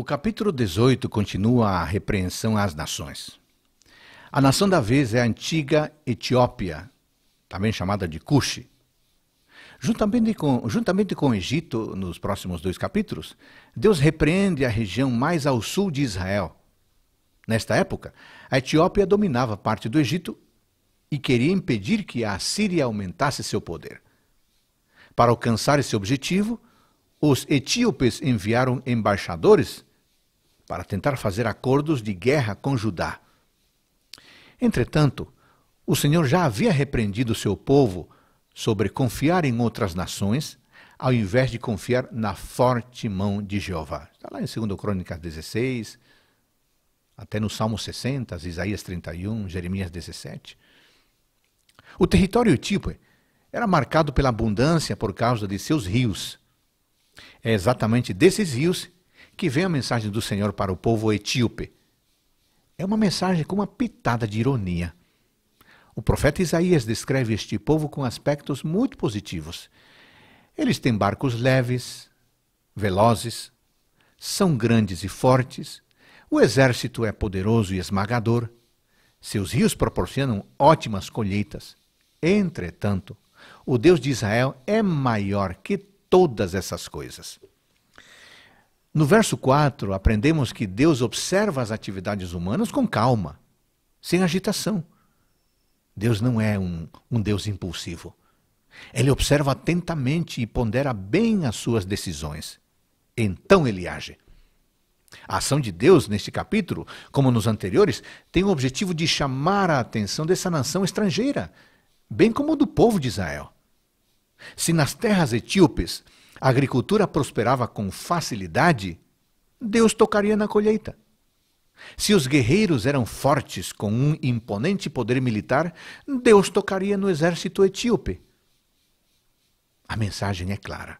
O capítulo 18 continua a repreensão às nações. A nação da vez é a antiga Etiópia, também chamada de Cush. Juntamente com, juntamente com o Egito, nos próximos dois capítulos, Deus repreende a região mais ao sul de Israel. Nesta época, a Etiópia dominava parte do Egito e queria impedir que a Síria aumentasse seu poder. Para alcançar esse objetivo, os etíopes enviaram embaixadores para tentar fazer acordos de guerra com Judá. Entretanto, o Senhor já havia repreendido seu povo sobre confiar em outras nações, ao invés de confiar na forte mão de Jeová. Está lá em 2 Crônicas 16, até no Salmo 60, Isaías 31, Jeremias 17. O território tipo era marcado pela abundância por causa de seus rios. É exatamente desses rios que vem a mensagem do Senhor para o povo etíope. É uma mensagem com uma pitada de ironia. O profeta Isaías descreve este povo com aspectos muito positivos. Eles têm barcos leves, velozes, são grandes e fortes, o exército é poderoso e esmagador, seus rios proporcionam ótimas colheitas. Entretanto, o Deus de Israel é maior que todas essas coisas. No verso 4, aprendemos que Deus observa as atividades humanas com calma, sem agitação. Deus não é um, um Deus impulsivo. Ele observa atentamente e pondera bem as suas decisões. Então ele age. A ação de Deus neste capítulo, como nos anteriores, tem o objetivo de chamar a atenção dessa nação estrangeira, bem como do povo de Israel. Se nas terras etíopes a agricultura prosperava com facilidade, Deus tocaria na colheita. Se os guerreiros eram fortes com um imponente poder militar, Deus tocaria no exército etíope. A mensagem é clara.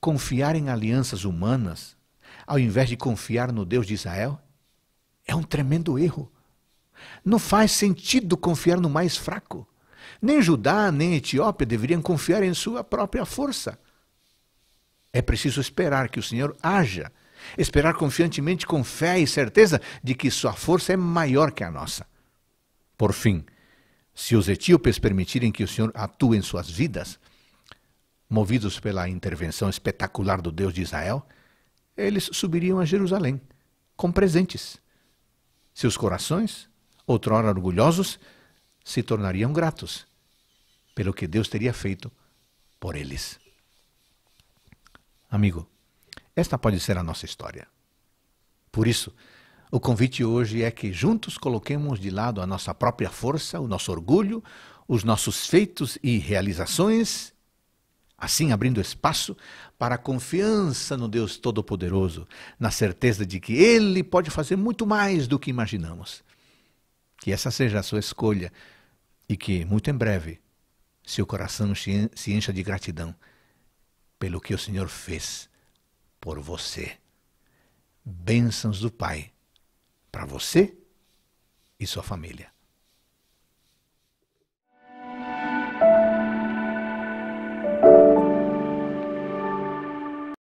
Confiar em alianças humanas, ao invés de confiar no Deus de Israel, é um tremendo erro. Não faz sentido confiar no mais fraco. Nem Judá, nem Etiópia deveriam confiar em sua própria força. É preciso esperar que o Senhor haja, esperar confiantemente com fé e certeza de que sua força é maior que a nossa. Por fim, se os etíopes permitirem que o Senhor atue em suas vidas, movidos pela intervenção espetacular do Deus de Israel, eles subiriam a Jerusalém com presentes. Seus corações, outrora orgulhosos, se tornariam gratos pelo que Deus teria feito por eles. Amigo, esta pode ser a nossa história. Por isso, o convite hoje é que juntos coloquemos de lado a nossa própria força, o nosso orgulho, os nossos feitos e realizações, assim abrindo espaço para a confiança no Deus Todo-Poderoso, na certeza de que Ele pode fazer muito mais do que imaginamos. Que essa seja a sua escolha e que, muito em breve, seu coração se encha de gratidão pelo que o Senhor fez por você. Bênçãos do Pai para você e sua família.